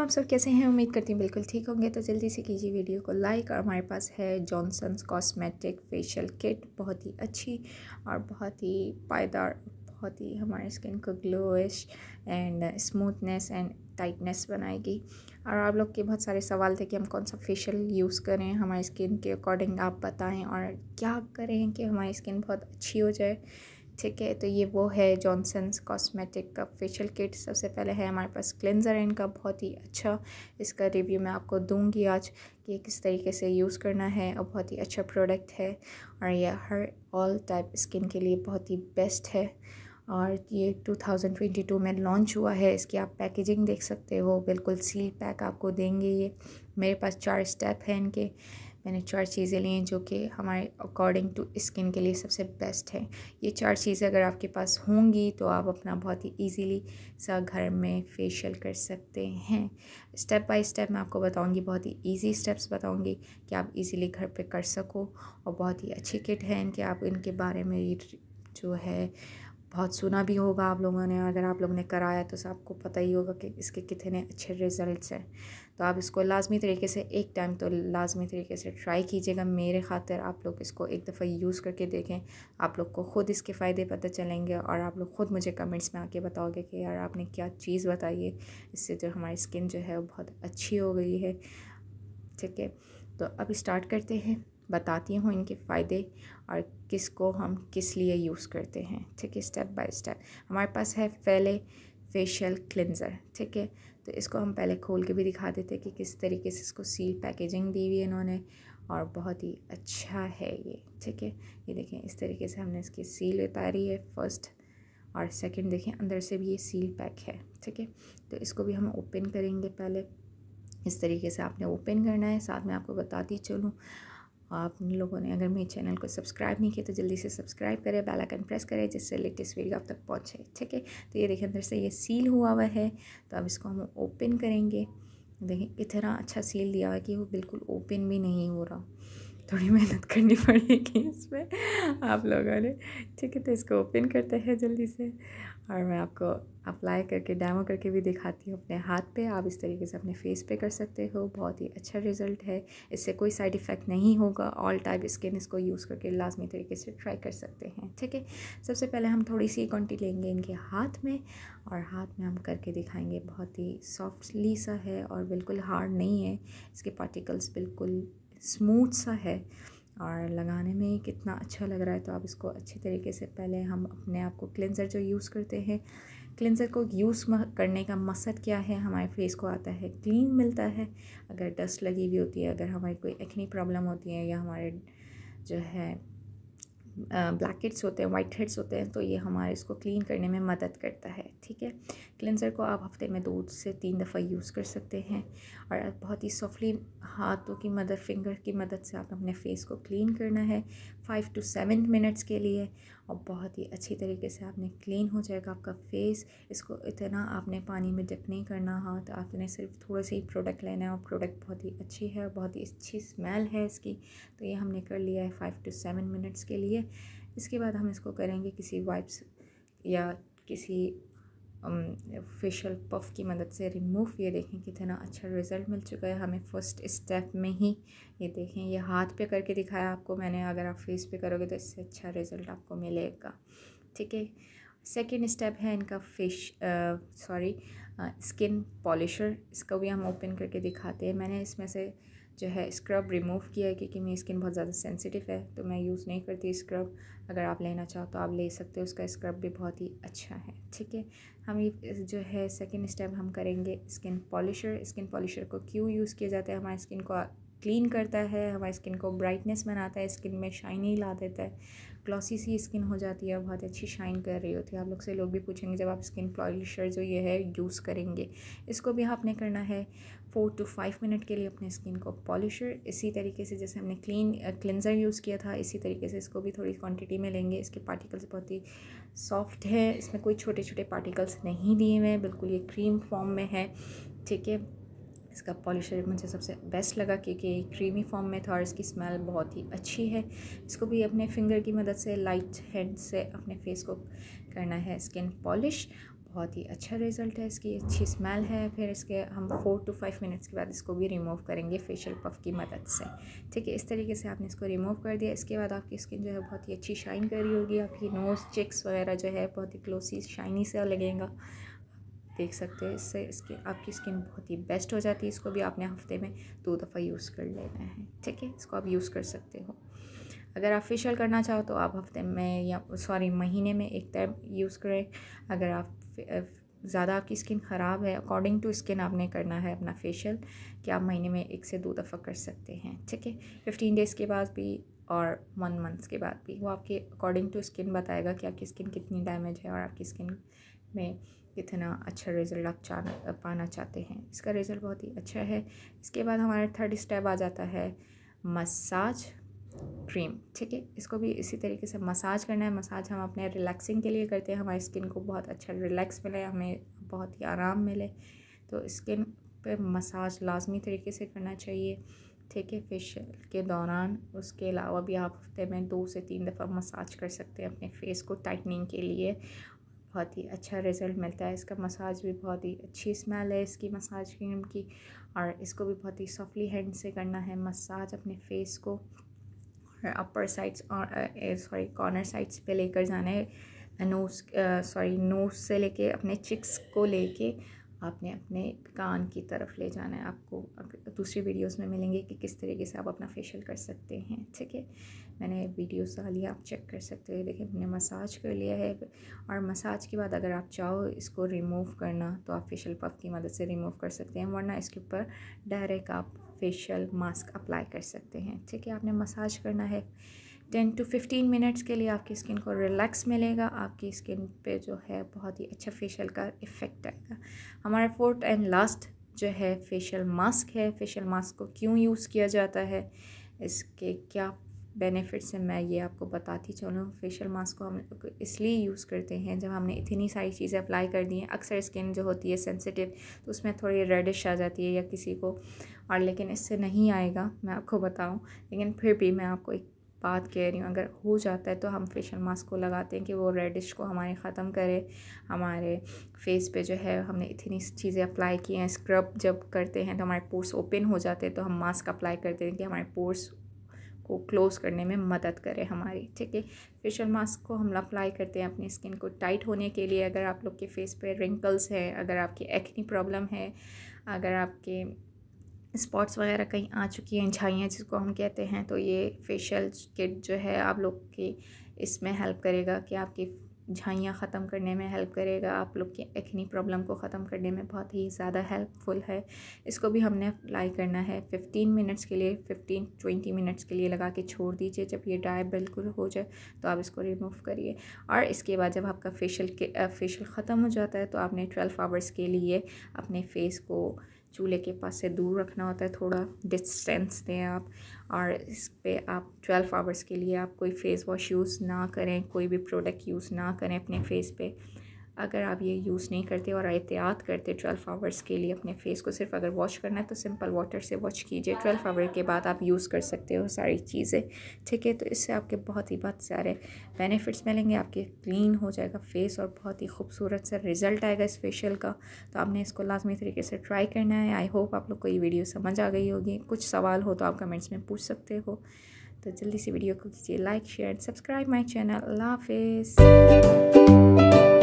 आप सब कैसे हैं उम्मीद करती हूँ बिल्कुल ठीक होंगे तो जल्दी से कीजिए वीडियो को लाइक और हमारे पास है जॉनसन्स कॉस्मेटिक फेशियल किट बहुत ही अच्छी और बहुत ही पायदार बहुत ही हमारे स्किन को glowish and smoothness and tightness बनाएगी और आप लोग के बहुत सारे सवाल थे कि हम कौन सा फेशियल यूज़ करें हमारी स्किन के अकॉर्डिंग आप बताएँ और क्या करें कि हमारी स्किन बहुत अच्छी हो जाए ठीक है तो ये वो है जॉनसन्स कॉस्मेटिक का फेशियल किट सबसे पहले है हमारे पास क्लेंज़र है इनका बहुत ही अच्छा इसका रिव्यू मैं आपको दूंगी आज कि किस तरीके से यूज़ करना है और बहुत ही अच्छा प्रोडक्ट है और यह हर ऑल टाइप स्किन के लिए बहुत ही बेस्ट है और ये 2022 में लॉन्च हुआ है इसकी आप पैकेजिंग देख सकते हो बिल्कुल सील पैक आपको देंगे ये मेरे पास चार स्टेप हैं इनके मैंने चार चीज़ें ली हैं जो कि हमारे अकॉर्डिंग टू स्किन के लिए सबसे बेस्ट है ये चार चीज़ें अगर आपके पास होंगी तो आप अपना बहुत ही ईजीली सा घर में फेशियल कर सकते हैं स्टेप बाय स्टेप मैं आपको बताऊंगी बहुत ही ईजी स्टेप्स बताऊंगी कि आप इजीली घर पे कर सको और बहुत ही अच्छी किट है इनके आप इनके बारे में जो है बहुत सुना भी होगा आप लोगों ने अगर आप लोगों ने कराया तो आपको पता ही होगा कि इसके कितने अच्छे रिज़ल्ट हैं तो आप इसको लाजमी तरीके से एक टाइम तो लाजमी तरीके से ट्राई कीजिएगा मेरे खातिर आप लोग इसको एक दफ़ा यूज़ करके देखें आप लोग को ख़ुद इसके फ़ायदे पता चलेंगे और आप लोग ख़ुद मुझे कमेंट्स में आके बताओगे कि यार आपने क्या चीज़ बताई है इससे जो तो हमारी स्किन जो है वो बहुत अच्छी हो गई है ठीक है तो अब स्टार्ट करते हैं बताती हूँ इनके फ़ायदे और किसको हम किस लिए यूज़ करते हैं ठीक है स्टेप बाय स्टेप हमारे पास है पहले फेशियल क्लिनज़र ठीक है तो इसको हम पहले खोल के भी दिखा देते हैं कि किस तरीके से इसको सील पैकेजिंग दी हुई है इन्होंने और बहुत ही अच्छा है ये ठीक है ये देखें इस तरीके से हमने इसकी सील उतारी है फर्स्ट और सेकंड देखें अंदर से भी ये सील पैक है ठीक है तो इसको भी हम ओपन करेंगे पहले इस तरीके से आपने ओपन करना है साथ में आपको बताती चलूँ आप लोगों ने अगर मेरे चैनल को सब्सक्राइब नहीं किया तो जल्दी से सब्सक्राइब करें बेल आइकन प्रेस करें जिससे लेटेस्ट वीडियो आप तक पहुंचे ठीक है तो ये देखें अंदर से ये सील हुआ हुआ है तो अब इसको हम ओपन करेंगे देखें इतना अच्छा सील दिया हुआ है कि वो बिल्कुल ओपन भी नहीं हो रहा थोड़ी मेहनत करनी पड़ेगी इसमें आप लोगों ने ठीक है तो इसको ओपन करते हैं जल्दी से और मैं आपको अप्लाई करके डैमो करके भी दिखाती हूँ अपने हाथ पे आप इस तरीके से अपने फेस पे कर सकते हो बहुत ही अच्छा रिज़ल्ट है इससे कोई साइड इफ़ेक्ट नहीं होगा ऑल टाइप स्किन इसको यूज़ करके लाजमी तरीके से ट्राई कर सकते हैं ठीक है सबसे पहले हम थोड़ी सी क्वान्टी लेंगे इनके हाथ में और हाथ में हम करके दिखाएंगे बहुत ही सॉफ्टली सा है और बिल्कुल हार्ड नहीं है इसके पार्टिकल्स बिल्कुल स्मूथ सा है और लगाने में कितना अच्छा लग रहा है तो आप इसको अच्छे तरीके से पहले हम अपने आप को क्लिनज़र जो यूज़ करते हैं क्लिनज़र को यूज़ करने का मकसद क्या है हमारे फेस को आता है क्लीन मिलता है अगर डस्ट लगी हुई होती है अगर हमारी कोई एक्नी प्रॉब्लम होती है या हमारे जो है ब्लैक हेड्स होते हैं वाइट हेड्स होते हैं तो ये हमारे इसको क्लीन करने में मदद करता है ठीक है क्लेंज़र को आप हफ्ते में दो से तीन दफ़ा यूज़ कर सकते हैं और बहुत ही सॉफ्टली हाथों की मदद फिंगर की मदद से आप अपने फेस को क्लीन करना है फाइव टू सेवन मिनट्स के लिए और बहुत ही अच्छी तरीके से आपने क्लीन हो जाएगा आपका फेस इसको इतना आपने पानी में डिप नहीं करना हाथ तो आपने सिर्फ थोड़ा सा ही प्रोडक्ट लेना है और प्रोडक्ट बहुत ही अच्छी है बहुत ही अच्छी स्मेल है इसकी तो ये हमने कर लिया है फाइव टू सेवन मिनट्स के लिए इसके बाद हम इसको करेंगे किसी वाइप्स या किसी फेशियल um, पफ की मदद से रिमूव ये देखें कितना अच्छा रिज़ल्ट मिल चुका है हमें फ़र्स्ट स्टेप में ही ये देखें ये हाथ पे करके दिखाया आपको मैंने अगर आप फेस पे करोगे तो इससे अच्छा रिज़ल्ट आपको मिलेगा ठीक है सेकेंड स्टेप है इनका फेश सॉरी स्किन पॉलिशर इसको भी हम ओपन करके दिखाते हैं मैंने इसमें से जो है स्क्रब रिमूव किया है क्योंकि मेरी स्किन बहुत ज़्यादा सेंसिटिव है तो मैं यूज़ नहीं करती स्क्रब अगर आप लेना चाहो तो आप ले सकते हो उसका स्क्रब भी बहुत ही अच्छा है ठीक है हम ये जो है सेकेंड स्टेप हम करेंगे स्किन पॉलिशर स्किन पॉलिशर को क्यों यूज़ किया जाता है हमारी स्किन को क्लीन करता है हमारी स्किन को ब्राइटनेस बनाता है स्किन में शाइनी ला देता है ग्लॉसी सी स्किन हो जाती है बहुत अच्छी शाइन कर रही होती है आप लोग से लोग भी पूछेंगे जब आप स्किन पॉलिशर जो ये है यूज़ करेंगे इसको भी आपने करना है फोर टू फाइव मिनट के लिए अपने स्किन को पॉलिशर इसी तरीके से जैसे हमने क्लीन क्लिनज़र यूज़ किया था इसी तरीके से इसको भी थोड़ी क्वान्टिटी में लेंगे इसके पार्टिकल्स बहुत ही सॉफ्ट है इसमें कोई छोटे छोटे पार्टिकल्स नहीं दिए हुए बिल्कुल ये क्रीम फॉर्म में है ठीक है इसका पॉलिशर मुझे सबसे बेस्ट लगा क्योंकि क्रीमी फॉर्म में था और इसकी स्मेल बहुत ही अच्छी है इसको भी अपने फिंगर की मदद से लाइट हैंड से अपने फेस को करना है स्किन पॉलिश बहुत ही अच्छा रिज़ल्ट है इसकी अच्छी स्मेल है फिर इसके हम फोर टू फाइव मिनट्स के बाद इसको भी रिमूव करेंगे फेशियल पफ की मदद से ठीक है इस तरीके से आपने इसको रिमूव कर दिया इसके बाद आपकी स्किन जो है बहुत ही अच्छी शाइन कर रही होगी आपकी नोज़ चिक्स वगैरह जो है बहुत ही ग्लोसी शाइनी सा लगेगा देख सकते हो इससे इसकी आपकी स्किन बहुत ही बेस्ट हो जाती है इसको भी आपने हफ्ते में दो दफ़ा यूज़ कर लेना है ठीक है इसको आप यूज़ कर सकते हो अगर आप फेशियल करना चाहो तो आप हफ्ते में या सॉरी महीने में एक टाइम यूज़ करें अगर आप ज़्यादा आपकी स्किन ख़राब है अकॉर्डिंग टू स्किन आपने करना है अपना फेशियल कि आप महीने में एक से दो दफ़ा कर सकते हैं ठीक है फिफ्टीन डेज़ के बाद भी और वन मंथ्स के बाद भी वो आपके अकॉर्डिंग टू स्किन बताएगा कि आपकी स्किन कितनी डैमेज है और आपकी स्किन में कितना अच्छा रिज़ल्ट आप पाना चाहते हैं इसका रिज़ल्ट बहुत ही अच्छा है इसके बाद हमारा थर्ड स्टेप आ जाता है मसाज क्रीम ठीक है इसको भी इसी तरीके से मसाज करना है मसाज हम अपने रिलैक्सिंग के लिए करते हैं हमारी स्किन को बहुत अच्छा रिलैक्स मिले हमें बहुत ही आराम मिले तो स्किन पे मसाज लाजमी तरीके से करना चाहिए ठीक है फेशियल के दौरान उसके अलावा भी आप हफ्ते में दो से तीन दफ़ा मसाज कर सकते हैं अपने फेस को टाइटनिंग के लिए बहुत ही अच्छा रिज़ल्ट मिलता है इसका मसाज भी बहुत ही अच्छी स्मेल है इसकी मसाज क्रीम की और इसको भी बहुत ही सॉफ्टली हैंड से करना है मसाज अपने फेस को और अपर साइड्स और सॉरी कॉर्नर साइड्स पे लेकर जाना है नोज़ सॉरी नोज़ से लेके अपने चिक्स को लेके आपने अपने कान की तरफ ले जाना है आपको दूसरी वीडियोस में मिलेंगे कि किस तरीके से आप अपना फेशियल कर सकते हैं ठीक है मैंने वीडियोस डाली आप चेक कर सकते हो देखिए मैंने मसाज कर लिया है और मसाज के बाद अगर आप चाहो इसको रिमूव करना तो आप फेशियल पफ की मदद से रिमूव कर सकते हैं वरना इसके ऊपर डायरेक्ट आप फेशियल मास्क अप्लाई कर सकते हैं ठीक है आपने मसाज करना है टेन टू फिफ्टीन मिनट्स के लिए आपकी स्किन को रिलैक्स मिलेगा आपकी स्किन पे जो है बहुत ही अच्छा फेशियल का इफ़ेक्ट आएगा हमारा फोर्थ एंड लास्ट जो है फेशियल मास्क है फेशियल मास्क को क्यों यूज़ किया जाता है इसके क्या बेनिफिट्स हैं मैं ये आपको बताती चलूँ फेशियल मास्क को हम इसलिए यूज़ करते हैं जब हमने इतनी सारी चीज़ें अप्लाई कर दी हैं अक्सर स्किन जो होती है सेंसिटिव तो उसमें थोड़ी रेडिश आ जाती है या किसी को और लेकिन इससे नहीं आएगा मैं आपको बताऊँ लेकिन फिर भी मैं आपको एक बात कह रही हूँ अगर हो जाता है तो हम फेशियल मास्क को लगाते हैं कि वो रेडिश को हमारे ख़त्म करे हमारे फेस पे जो है हमने इतनी चीज़ें अप्लाई की हैं स्क्रब जब करते हैं तो हमारे पोर्स ओपन हो जाते हैं तो हम मास्क अप्लाई करते हैं कि हमारे पोर्स को क्लोज़ करने में मदद करे हमारी ठीक है फेशियल मास्क को हम अप्लाई करते हैं अपनी स्किन को टाइट होने के लिए अगर आप लोग के फेस पे रिंकल्स हैं अगर आपकी एक्नी प्रॉब्लम है अगर आपके स्पॉट्स वगैरह कहीं आ चुकी हैं झाइयाँ जिसको हम कहते हैं तो ये फेशियल किट जो है आप लोग की इसमें हेल्प करेगा कि आपकी झाइयाँ ख़त्म करने में हेल्प करेगा आप लोग की एक्नी प्रॉब्लम को ख़त्म करने में बहुत ही ज़्यादा हेल्पफुल है इसको भी हमने अप्लाई करना है फ़िफ्टीन मिनट्स के लिए फ़िफ्टीन ट्वेंटी मिनट्स के लिए लगा के छोड़ दीजिए जब ये ड्राई बिल्कुल हो जाए तो आप इसको रिमूव करिए और इसके बाद जब आपका फेशियल के फेशियल ख़त्म हो जाता है तो आपने ट्वेल्व आवर्स के लिए अपने फेस को चूल्हे के पास से दूर रखना होता है थोड़ा डिस्टेंस दें आप और इस पर आप 12 आवर्स के लिए आप कोई फेस वॉश यूज़ ना करें कोई भी प्रोडक्ट यूज़ ना करें अपने फेस पे अगर आप ये यूज़ नहीं करते और एहतियात करते ट्वेल्व आवर्स के लिए अपने फेस को सिर्फ अगर वॉश करना है तो सिंपल वाटर से वॉश कीजिए ट्वेल्व आवर के बाद आप यूज़ कर सकते हो सारी चीज़ें ठीक है तो इससे आपके बहुत ही बहुत सारे बेनिफिट्स मिलेंगे आपके क्लीन हो जाएगा फेस और बहुत ही खूबसूरत सा रिज़ल्ट आएगा इस फेशियल का तो आपने इसको लाजमी तरीके से ट्राई करना है आई होप आप लोग को ये वीडियो समझ आ गई होगी कुछ सवाल हो तो आप कमेंट्स में पूछ सकते हो तो जल्दी से वीडियो को कीजिए like share and subscribe my channel अल्लाह हाफिज़